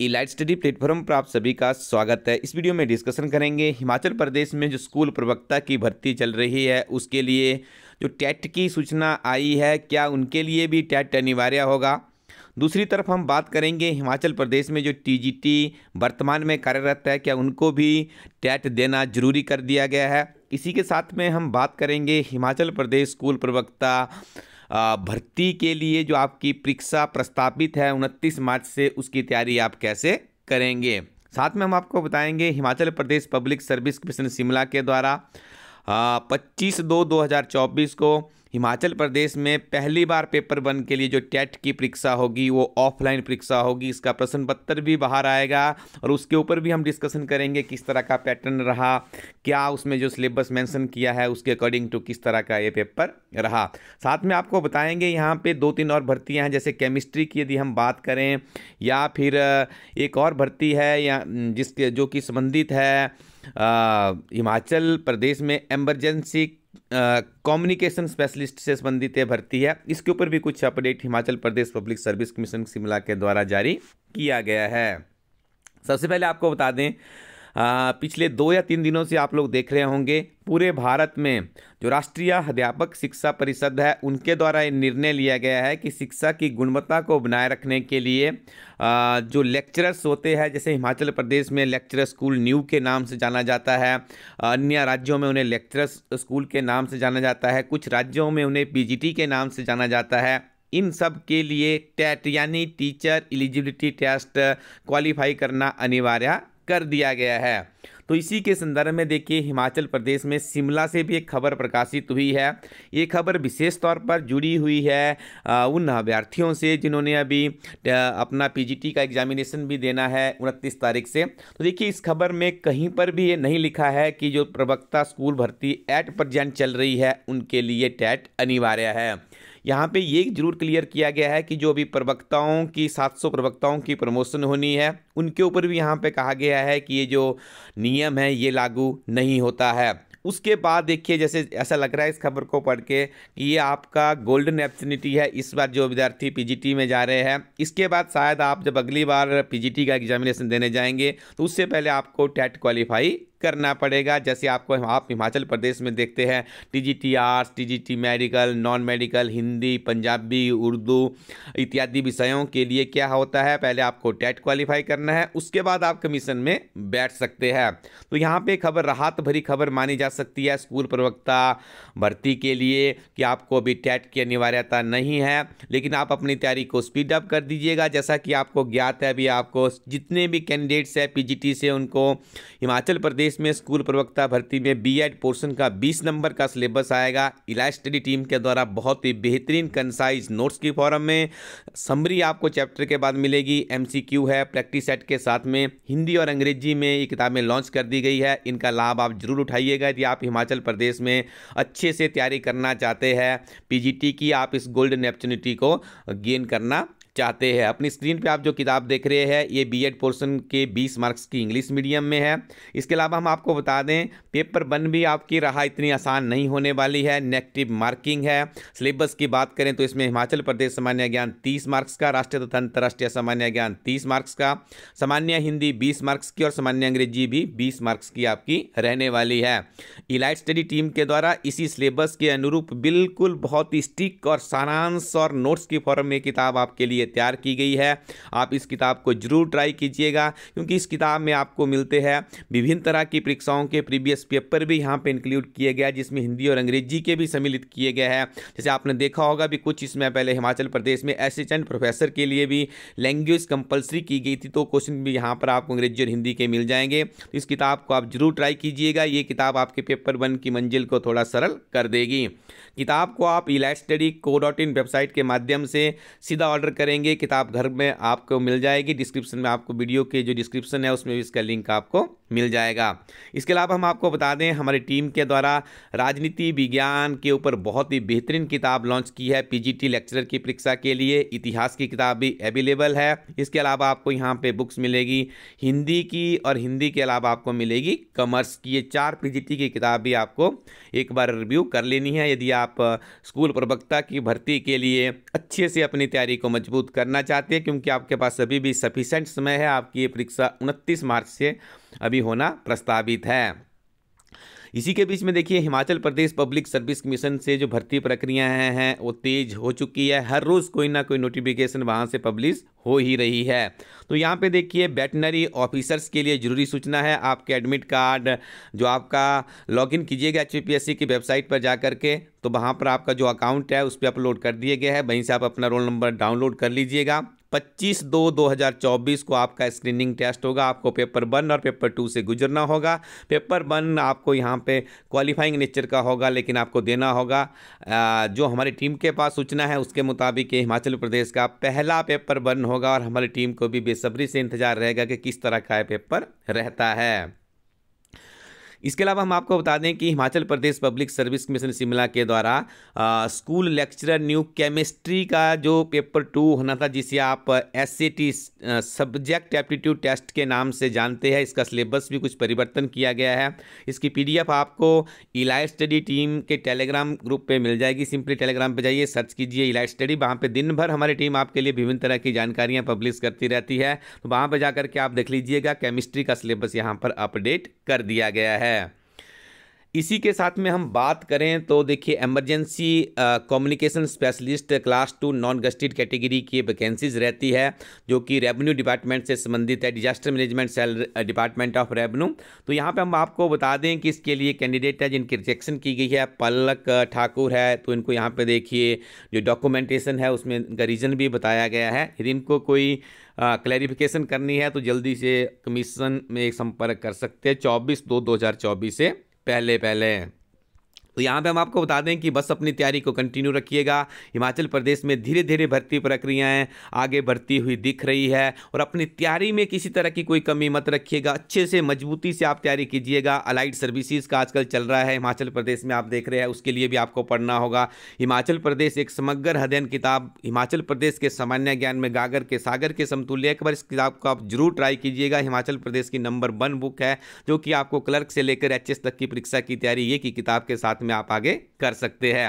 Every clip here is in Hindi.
इलाइट स्टडी प्लेटफॉर्म पर आप सभी का स्वागत है इस वीडियो में डिस्कशन करेंगे हिमाचल प्रदेश में जो स्कूल प्रवक्ता की भर्ती चल रही है उसके लिए जो टेट की सूचना आई है क्या उनके लिए भी टेट अनिवार्य होगा दूसरी तरफ हम बात करेंगे हिमाचल प्रदेश में जो टीजीटी वर्तमान में कार्यरत है क्या उनको भी टैट देना जरूरी कर दिया गया है इसी के साथ में हम बात करेंगे हिमाचल प्रदेश स्कूल प्रवक्ता भर्ती के लिए जो आपकी परीक्षा प्रस्तापित है उनतीस मार्च से उसकी तैयारी आप कैसे करेंगे साथ में हम आपको बताएंगे Himachal Pradesh public service commission Shimla के द्वारा पच्चीस दो दो हज़ार चौबीस को हिमाचल प्रदेश में पहली बार पेपर वन के लिए जो टेट की परीक्षा होगी वो ऑफलाइन परीक्षा होगी इसका प्रश्न पत्र भी बाहर आएगा और उसके ऊपर भी हम डिस्कशन करेंगे किस तरह का पैटर्न रहा क्या उसमें जो सिलेबस मेंशन किया है उसके अकॉर्डिंग टू किस तरह का ये पेपर रहा साथ में आपको बताएंगे यहाँ पर दो तीन और भर्तियाँ हैं जैसे केमिस्ट्री की यदि हम बात करें या फिर एक और भर्ती है या जिसके जो कि संबंधित है हिमाचल प्रदेश में एमरजेंसी कम्युनिकेशन स्पेशलिस्ट से संबंधित यह भर्ती है इसके ऊपर भी कुछ update Himachal Pradesh public service commission Shimla के द्वारा जारी किया गया है सबसे पहले आपको बता दें पिछले दो या तीन दिनों से आप लोग देख रहे होंगे पूरे भारत में जो राष्ट्रीय अध्यापक शिक्षा परिषद है उनके द्वारा ये निर्णय लिया गया है कि शिक्षा की गुणवत्ता को बनाए रखने के लिए जो लेक्चरर्स होते हैं जैसे हिमाचल प्रदेश में लेक्चरर स्कूल न्यू के नाम से जाना जाता है अन्य राज्यों में उन्हें लेक्चरर्स स्कूल के नाम से जाना जाता है कुछ राज्यों में उन्हें पी के नाम से जाना जाता है इन सब के लिए टैट यानी टीचर एलिजिबिलिटी टेस्ट क्वालिफाई करना अनिवार्य कर दिया गया है तो इसी के संदर्भ में देखिए हिमाचल प्रदेश में शिमला से भी एक खबर प्रकाशित हुई है ये खबर विशेष तौर पर जुड़ी हुई है उन अभ्यर्थियों से जिन्होंने अभी अपना पीजीटी का एग्जामिनेशन भी देना है उनतीस तारीख से तो देखिए इस खबर में कहीं पर भी ये नहीं लिखा है कि जो प्रवक्ता स्कूल भर्ती एट प्रजेंट चल रही है उनके लिए टैट अनिवार्य है यहाँ पे ये जरूर क्लियर किया गया है कि जो अभी प्रवक्ताओं की 700 प्रवक्ताओं की प्रमोशन होनी है उनके ऊपर भी यहाँ पे कहा गया है कि ये जो नियम है ये लागू नहीं होता है उसके बाद देखिए जैसे ऐसा लग रहा है इस खबर को पढ़ के कि ये आपका गोल्डन अपॉर्चुनिटी है इस बार जो विद्यार्थी पीजीटी में जा रहे हैं इसके बाद शायद आप जब अगली बार पीजीटी का एग्जामिनेशन देने जाएंगे तो उससे पहले आपको टेट क्वालिफाई करना पड़ेगा जैसे आपको आप हिमाचल प्रदेश में देखते हैं T G T arts T G T medical non medical Hindi Punjabi Urdu इत्यादि विषयों के लिए क्या होता है पहले आपको टेट क्वालिफाई करना है उसके बाद आप कमीशन में बैठ सकते हैं तो यहाँ पे खबर राहत भरी खबर मानी जा सकती है स्कूल प्रवक्ता भर्ती के लिए कि आपको अभी टैट की अनिवार्यता नहीं है लेकिन आप अपनी तैयारी को स्पीड अप कर दीजिएगा जैसा कि आपको ज्ञात है अभी आपको जितने भी कैंडिडेट्स हैं पी से उनको हिमाचल प्रदेश प्रदेश में स्कूल प्रवक्ता भर्ती में बीएड पोर्शन का 20 नंबर का सिलेबस आएगा इलाज स्टडी टीम के द्वारा बहुत ही बेहतरीन कंसाइज नोट्स की फॉरम में समरी आपको चैप्टर के बाद मिलेगी एमसीक्यू है प्रैक्टिस सेट के साथ में हिंदी और अंग्रेजी में ये किताबें लॉन्च कर दी गई है इनका लाभ आप जरूर उठाइएगा यदि आप हिमाचल प्रदेश में अच्छे से तैयारी करना चाहते हैं पीजीटी की आप इस गोल्डन अपॉर्चुनिटी को गेन करना चाहते हैं अपनी स्क्रीन पे आप जो किताब देख रहे हैं ये बीएड पोर्शन के 20 मार्क्स की इंग्लिश मीडियम में है इसके अलावा हम आपको बता दें पेपर वन भी आपकी राह इतनी आसान नहीं होने वाली है नेगेटिव मार्किंग है सिलेबस की बात करें तो इसमें हिमाचल प्रदेश सामान्य ज्ञान तीस मार्क्स का राष्ट्रीय तथा अंतर्राष्ट्रीय सामान्य ज्ञान तीस मार्क्स का सामान्य हिंदी बीस मार्क्स की और सामान्य अंग्रेजी भी बीस मार्क्स की आपकी रहने वाली है इलाइट स्टडी टीम के द्वारा इसी सिलेबस के अनुरूप बिल्कुल बहुत ही स्टिक और सारांश और नोट्स की फॉर्म में किताब आपके लिए तैयार की गई है आप इस किताब को जरूर ट्राई कीजिएगा क्योंकि इस किताब में आपको मिलते हैं विभिन्न तरह की परीक्षाओं के प्रीवियस पेपर भी यहाँ पर इंक्लूड किए गए जिसमें हिंदी और अंग्रेजी के भी सम्मिलित किए गए हैं जैसे आपने देखा होगा भी कुछ इसमें पहले हिमाचल प्रदेश में असिस्टेंट प्रोफेसर के लिए भी लैंग्वेज कंपलसरी की गई थी तो क्वेश्चन भी यहाँ पर आपको अंग्रेजी और हिंदी के मिल जाएंगे तो इस किताब को आप जरूर ट्राई कीजिएगा ये किताब आपके पेपर वन की मंजिल को थोड़ा सरल कर देगी किताब को आप Elite Study co dot in website के माध्यम से सीधा ऑर्डर करेंगे करेंगे किताब घर में आपको मिल जाएगी डिस्क्रिप्शन में आपको वीडियो के जो डिस्क्रिप्शन है उसमें भी इसका लिंक आपको मिल जाएगा इसके अलावा हम आपको बता दें हमारी टीम के द्वारा राजनीति विज्ञान के ऊपर बहुत ही बेहतरीन किताब लॉन्च की है पी लेक्चरर की परीक्षा के लिए इतिहास की किताब भी अवेलेबल है इसके अलावा आपको यहाँ पर बुक्स मिलेगी हिंदी की और हिंदी के अलावा आपको मिलेगी कॉमर्स की ये चार पीजीटी की किताब भी आपको एक बार रिव्यू कर लेनी है यदि आप स्कूल प्रवक्ता की भर्ती के लिए अच्छे से अपनी तैयारी को मजबूत मजबूत करना चाहते हैं क्योंकि आपके पास अभी भी सफिशेंट समय है आपकी ये परीक्षा उनतीस मार्च से अभी होना प्रस्तावित है इसी के बीच में देखिए Himachal Pradesh public service commission से जो भर्ती प्रक्रिया हैं वो तेज हो चुकी है हर रोज़ कोई ना कोई नोटिफिकेशन वहाँ से पब्लिश हो ही रही है तो यहाँ पे देखिए वेटनरी ऑफिसर्स के लिए ज़रूरी सूचना है आपके एडमिट कार्ड जो आपका लॉगिन कीजिएगा एच की वेबसाइट पर जा के तो वहाँ पर आपका जो अकाउंट है उस पर अपलोड कर दिया गया है वहीं से आप अपना रोल नंबर डाउनलोड कर लीजिएगा 25 दो 2024 को आपका स्क्रीनिंग टेस्ट होगा आपको पेपर वन और पेपर टू से गुजरना होगा पेपर वन आपको यहाँ पे क्वालिफाइंग नेचर का होगा लेकिन आपको देना होगा जो हमारी टीम के पास सूचना है उसके मुताबिक हिमाचल प्रदेश का पहला पेपर वन होगा और हमारी टीम को भी बेसब्री से इंतजार रहेगा कि किस तरह का पेपर रहता है इसके अलावा हम आपको बता दें कि Himachal Pradesh public service commission Shimla के द्वारा स्कूल लेक्चरर न्यू केमिस्ट्री का जो पेपर टू होना था जिसे आप एस सब्जेक्ट एप्टीट्यूड टेस्ट के नाम से जानते हैं इसका सिलेबस भी कुछ परिवर्तन किया गया है इसकी पी आपको इलाइट स्टडी टीम के टेलीग्राम ग्रुप पर मिल जाएगी सिंपली टेलीग्राम पर जाइए सर्च कीजिए इलाइट स्टडी वहाँ पर दिन भर हमारी टीम आपके लिए विभिन्न तरह की जानकारियाँ पब्लिश करती रहती है तो वहाँ पर जाकर के आप देख लीजिएगा केमिस्ट्री का सिलेबस यहाँ पर अपडेट कर दिया गया है É. इसी के साथ में हम बात करें तो देखिए emergency communication specialist class two non gazetted category की वैकेंसीज रहती है जो कि रेवेन्यू डिपार्टमेंट से संबंधित है disaster management cell department of revenue तो यहाँ पे हम आपको बता दें कि इसके लिए कैंडिडेट है जिनकी रिजेक्शन की गई है पलक ठाकुर है तो इनको यहाँ पर देखिए जो डॉक्यूमेंटेशन है उसमें इनका रीज़न भी बताया गया है यदि इनको कोई क्लैरिफिकेशन करनी है तो जल्दी से कमीशन में संपर्क कर सकते हैं चौबीस दो दो हज़ार चौबीस से पहले पहले तो यहाँ पे हम आपको बता दें कि बस अपनी तैयारी को कंटिन्यू रखिएगा हिमाचल प्रदेश में धीरे धीरे भर्ती प्रक्रियाएँ आगे बढ़ती हुई दिख रही है और अपनी तैयारी में किसी तरह की कोई कमी मत रखिएगा अच्छे से मजबूती से आप तैयारी कीजिएगा अलाइड सर्विसेज का आजकल चल रहा है हिमाचल प्रदेश में आप देख रहे हैं उसके लिए भी आपको पढ़ना होगा हिमाचल प्रदेश एक समग्र अध्ययन किताब हिमाचल प्रदेश के सामान्य ज्ञान में गागर के सागर के समतुल्य एक बार इस किताब को आप जरूर ट्राई कीजिएगा हिमाचल प्रदेश की नंबर वन बुक है जो कि आपको क्लर्क से लेकर एच तक की परीक्षा की तैयारी ये की किताब के साथ में में आप आगे कर सकते हैं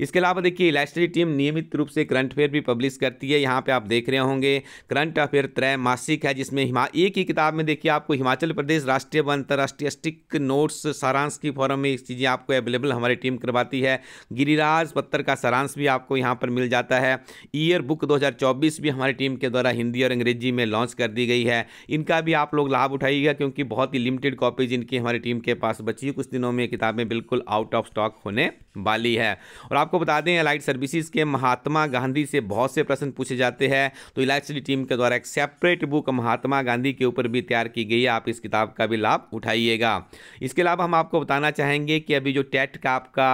इसके अलावा देखिए इलास्ट्री टीम नियमित रूप से करंट अफेयर भी पब्लिश करती है यहाँ पे आप देख रहे होंगे करंट अफेयर मासिक है जिसमें हिमा एक ही किताब में देखिए आपको हिमाचल प्रदेश राष्ट्रीय व अंतर्राष्ट्रीय स्टिक नोट्स सारांश की फॉरम में चीज़ें आपको अवेलेबल हमारी टीम करवाती है गिरिराज पत्थर का सारांश भी आपको यहाँ पर मिल जाता है ईयर बुक दो भी हमारी टीम के द्वारा हिंदी और अंग्रेजी में लॉन्च कर दी गई है इनका भी आप लोग लाभ उठाइएगा क्योंकि बहुत ही लिमिटेड कॉपी जिनकी हमारी टीम के पास बची है कुछ दिनों में किताबें बिल्कुल आउट ऑफ स्टॉक होने वाली है और आपको बता दें एलाइट सर्विसेज के महात्मा गांधी से बहुत से प्रश्न पूछे जाते हैं तो इलाइट स्टडी टीम के द्वारा एक सेपरेट बुक महात्मा गांधी के ऊपर भी तैयार की गई है आप इस किताब का भी लाभ उठाइएगा इसके अलावा हम आपको बताना चाहेंगे कि अभी जो टेट का आपका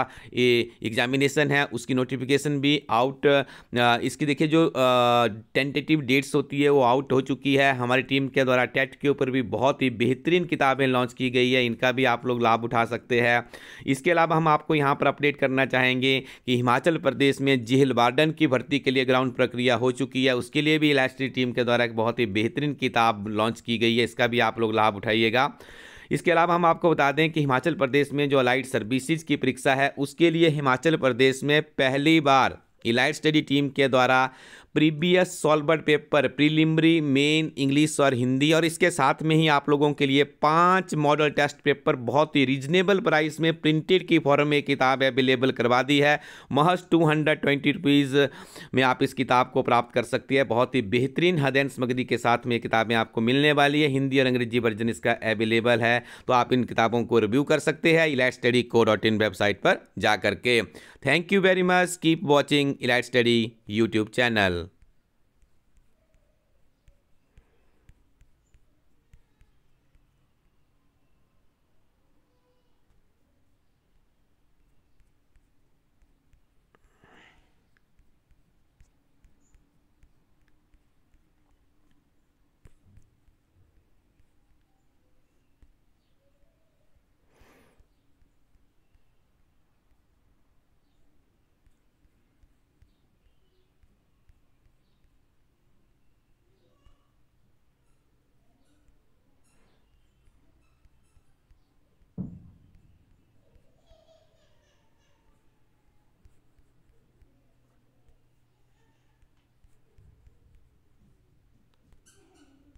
एग्जामिनेशन है उसकी नोटिफिकेशन भी आउट इसकी देखिए जो टेंटेटिव डेट्स होती है वो आउट हो चुकी है हमारी टीम के द्वारा टेट के ऊपर भी बहुत ही बेहतरीन किताबें लॉन्च की गई है इनका भी आप लोग लाभ उठा सकते हैं इसके अलावा हम आपको यहाँ पर अपडेट करना चाहेंगे कि हिमाचल प्रदेश में जेहल वार्डन की भर्ती के लिए ग्राउंड प्रक्रिया हो चुकी है उसके लिए भी इलास्ट्री टीम के द्वारा एक बहुत ही बेहतरीन किताब लॉन्च की गई है इसका भी आप लोग लाभ उठाइएगा इसके अलावा हम आपको बता दें कि हिमाचल प्रदेश में जो अलाइट सर्विसेज की परीक्षा है उसके लिए हिमाचल प्रदेश में पहली बार इलाइट स्टडी टीम के द्वारा previous solved paper preliminary main English और हिंदी और इसके साथ में ही आप लोगों के लिए पांच मॉडल टेस्ट पेपर बहुत ही रीजनेबल प्राइस में प्रिंटेड की फॉर्म में किताब अवेलेबल करवा दी है महज टू हंड्रेड ट्वेंटी रुपीज़ में आप इस किताब को प्राप्त कर सकती है बहुत ही बेहतरीन हदयन समग्री के साथ में किताबें आपको मिलने वाली है हिंदी और अंग्रेजी वर्जन इसका अवेलेबल है तो आप इन किताबों को रिव्यू कर सकते हैं Elite Study co dot in website पर जा करके thank you very much keep watching Elite Study YouTube channel